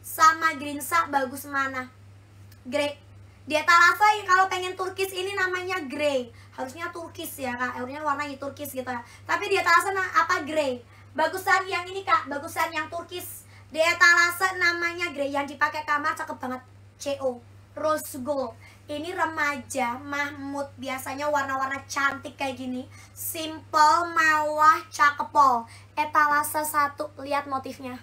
sama Grinsa bagus mana? Grey. Dia etalase yang kalau pengen turkis ini namanya Grey. Harusnya turkis ya kak, harusnya warnanya turkis gitu ya. Tapi dia nah, apa Grey? Bagusan yang ini kak, bagusan yang turkis. Dia etalase namanya Grey yang dipakai kamar cakep banget. CO, Rose Gold. Ini remaja, Mahmud biasanya warna-warna cantik kayak gini. Simple, mewah, cakepol. Etalase satu, lihat motifnya.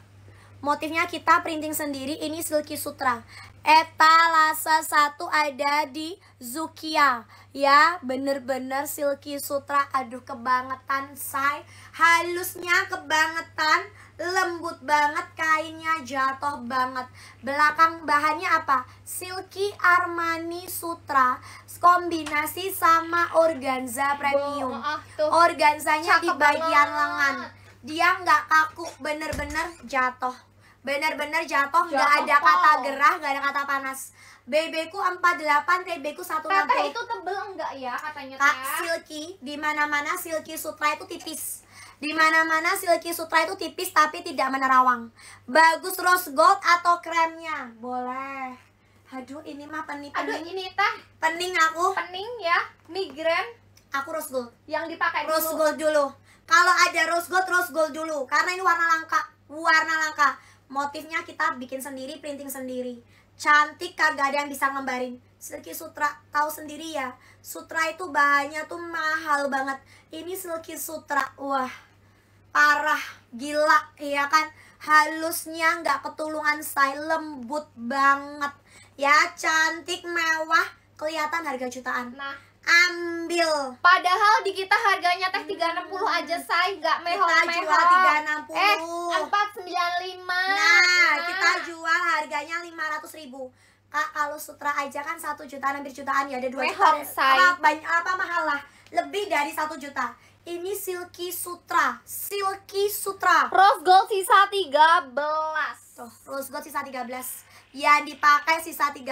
Motifnya kita printing sendiri, ini Silky Sutra. Etalase satu ada di Zukia. Ya, bener-bener Silky Sutra. Aduh, kebangetan, say. Halusnya kebangetan, lembut banget, kainnya jatuh banget. Belakang bahannya apa? Silky Armani Sutra. Kombinasi sama organza premium. Oh, tuh. Organzanya di bagian lengan dia nggak kaku bener-bener jatuh benar-benar jatuh nggak ada kata gerah nggak ada kata panas BB ku 48 TB ku kata itu tebel enggak ya katanya Kak silky di mana-mana silky sutra itu tipis di mana-mana silky sutra itu tipis tapi tidak menerawang bagus rose gold atau kremnya boleh aduh ini mah pening aduh ini teh pening aku pening ya migrain aku rose gold yang dipakai rose dulu. gold dulu kalau ada rose gold rose gold dulu karena ini warna langka warna langka motifnya kita bikin sendiri, printing sendiri. Cantik kagak ada yang bisa ngembarin. Silky Sutra, tahu sendiri ya. Sutra itu bahannya tuh mahal banget. Ini Silky Sutra, wah parah, gila, ya kan? Halusnya nggak ketulungan style, lembut banget. Ya, cantik, mewah, kelihatan harga jutaan. Nah, ambil padahal di kita harganya teh 360 aja say nggak mehong kita jual 360 eh 495 nah, nah kita jual harganya 500 ribu Kak, kalau sutra aja kan satu jutaan hampir jutaan ya ada dua juta apa, banyak apa mahal lah lebih dari satu juta ini silky sutra silky sutra rose gold sisa 13 tuh rose gold sisa 13 yang dipakai sisa 13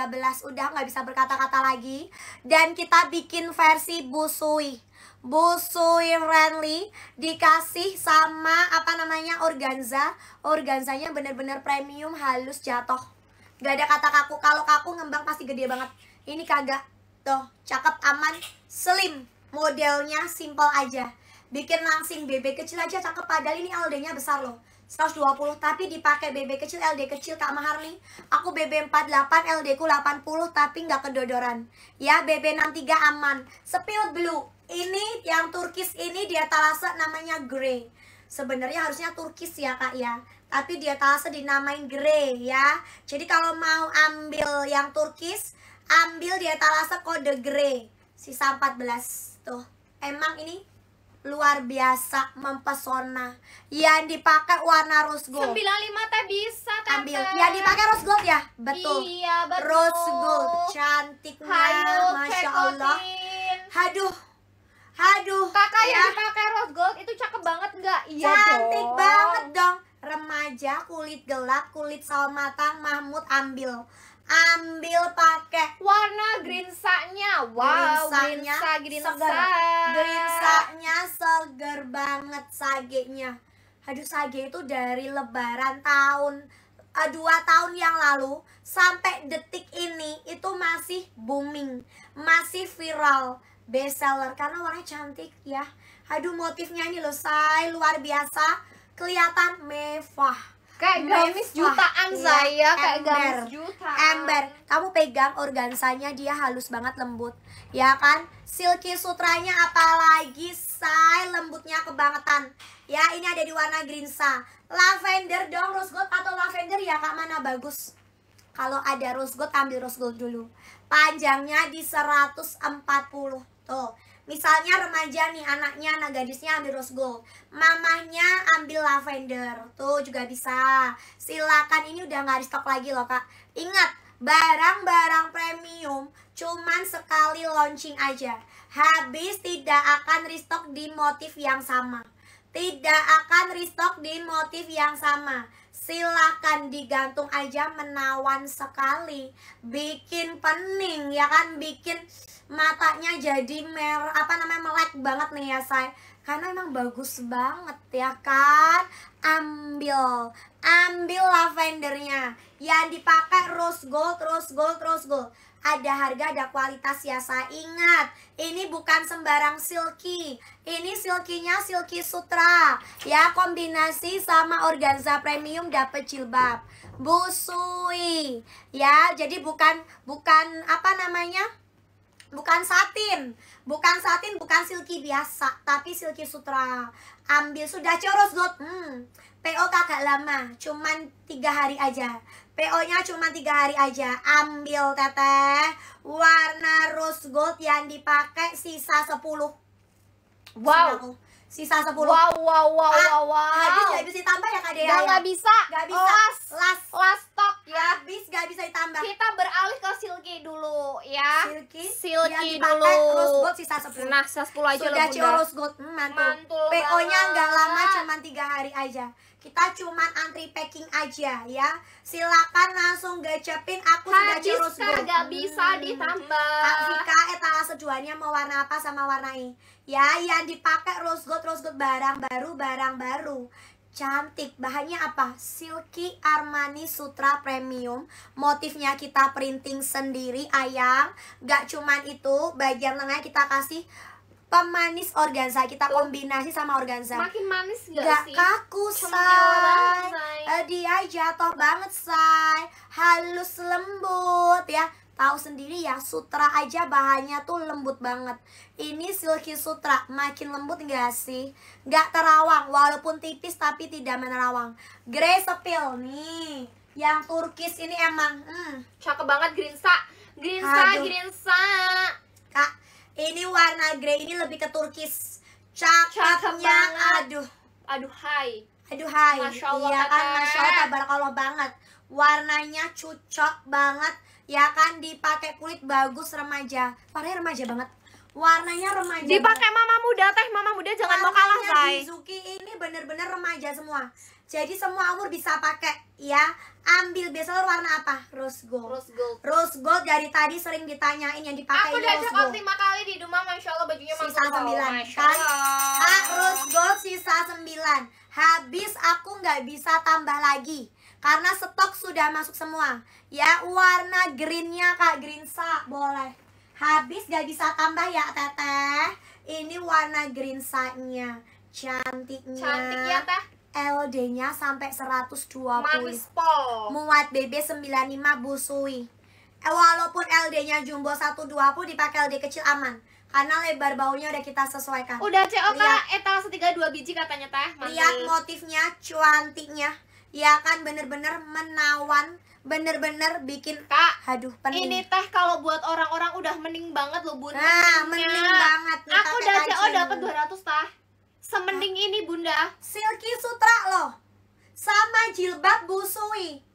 udah nggak bisa berkata-kata lagi dan kita bikin versi busui busui friendly dikasih sama apa namanya organza organzanya bener-bener premium halus jatuh nggak ada kata kaku kalau kaku ngembang pasti gede banget ini kagak tuh cakep aman slim modelnya simple aja bikin langsing bebek kecil aja cakep padahal ini aldenya besar loh 120 tapi dipakai BB kecil LD kecil Kak Maharli aku BB 48 LD ku 80 tapi nggak kedodoran ya BB 63 aman spill blue ini yang turkis ini dia talase namanya grey sebenarnya harusnya turkis ya Kak ya tapi dia talase dinamain grey ya jadi kalau mau ambil yang turkis ambil dia talase kode grey sisa 14 tuh emang ini luar biasa mempesona yang dipakai warna rose gold 95 teh bisa tante. ambil yang dipakai rose gold ya betul iya betul rose gold cantiknya Hayo, masya allah haduh haduh kakak ya. yang dipakai rose gold itu cakep banget enggak iya cantik dong. banget dong remaja kulit gelap kulit sawo matang Mahmud ambil ambil pakai warna grinsanya wow grinsanya grinsa grinsa seger. grinsanya seger banget sagenya aduh sage itu dari lebaran tahun uh, dua tahun yang lalu sampai detik ini itu masih booming masih viral bestseller karena warna cantik ya aduh motifnya ini loh say luar biasa kelihatan mewah kayak gamis jutaan saya iya, kayak ember. gamis jutaan ember kamu pegang organsanya dia halus banget lembut ya kan silky sutranya apalagi say lembutnya kebangetan ya ini ada di warna green sa lavender dong rose gold atau lavender ya kak mana bagus kalau ada rose gold ambil rose gold dulu panjangnya di 140 tuh Misalnya remaja nih anaknya anak gadisnya ambil rose gold, mamahnya ambil lavender, tuh juga bisa. Silakan ini udah nggak di stok lagi loh kak. Ingat barang-barang premium cuman sekali launching aja. Habis tidak akan restock di motif yang sama tidak akan restock di motif yang sama. silakan digantung aja menawan sekali. Bikin pening ya kan, bikin matanya jadi merah apa namanya melek banget nih ya saya. Karena emang bagus banget ya kan. Ambil, ambil lavendernya. Yang dipakai rose gold, rose gold, rose gold ada harga, ada kualitas ya. Saya ingat, ini bukan sembarang silky. Ini silkinya silky sutra. Ya, kombinasi sama organza premium dapat jilbab. Busui. Ya, jadi bukan bukan apa namanya? bukan satin bukan satin bukan silky biasa tapi silky sutra ambil sudah curus dot hmm, PO kagak lama cuman tiga hari aja PO nya cuman tiga hari aja ambil teteh warna rose gold yang dipakai sisa 10 wow sisa 10 wow wow wow ah, wow, wow. habis habis ditambah ya kak Dea ya? nggak bisa nggak bisa oh, last, las bisa ditambah kita beralih ke silky dulu ya silky silky yang dulu rose gold sisa 10 nah sisa 10 aja sudah Rose gold hmm, mantul, mantul PO nya nggak lama cuma tiga hari aja kita cuma antri packing aja ya silakan langsung gacapin aku Hadis sudah ciolos gold nggak bisa hmm. ditambah Kak Vika etalase eh, jualnya mau warna apa sama warnai ya yang dipakai rose gold rose gold barang baru barang baru Cantik, bahannya apa? Silky Armani Sutra Premium Motifnya kita printing sendiri ayang Gak cuman itu, bagian tengahnya kita kasih pemanis organza Kita oh. kombinasi sama organza Makin manis gak, gak sih? kaku, say. say eh, Dia jatuh banget, say Halus lembut ya Tahu sendiri ya, sutra aja bahannya tuh lembut banget. Ini silky sutra, makin lembut nggak sih? Nggak terawang, walaupun tipis tapi tidak menerawang. Grey sepil nih, yang turkis ini emang, hmm. Cakep banget Grinsa, Grinsa, Aduh. Grinsa. Kak, ini warna grey ini lebih ke turkis. Cakepnya, aduh. Aduh, hai. Aduh, hai. Masya Allah, iya kan, Masya Allah, kalau banget warnanya cocok banget ya kan dipakai kulit bagus remaja warnanya remaja banget warnanya remaja dipakai banget. mama muda teh mama muda jangan warnanya mau kalah say Suzuki ini bener-bener remaja semua jadi semua umur bisa pakai ya ambil biasanya warna apa rose gold rose gold rose gold dari tadi sering ditanyain yang dipakai aku udah cek out lima kali di rumah, masya Allah bajunya sisa sembilan oh, kan ah, rose gold sisa sembilan habis aku nggak bisa tambah lagi karena stok sudah masuk semua. Ya, warna greennya Kak Green Sa boleh. Habis gak bisa tambah ya, Teteh. Ini warna green sa-nya. Cantiknya. Cantik ya, Teh. LD-nya sampai 120. po. Muat BB 95 busui. Eh, walaupun LD-nya jumbo 120 dipakai LD kecil aman karena lebar baunya udah kita sesuaikan. Udah COK Kak, eh, setiga dua biji katanya Teh. Lihat motifnya, cantiknya ya kan bener-bener menawan bener-bener bikin kak aduh pening ini teh kalau buat orang-orang udah mending banget loh bunda nah mending banget nih, aku udah CO dapat 200 tah semending nah. ini bunda silky sutra loh sama jilbab busui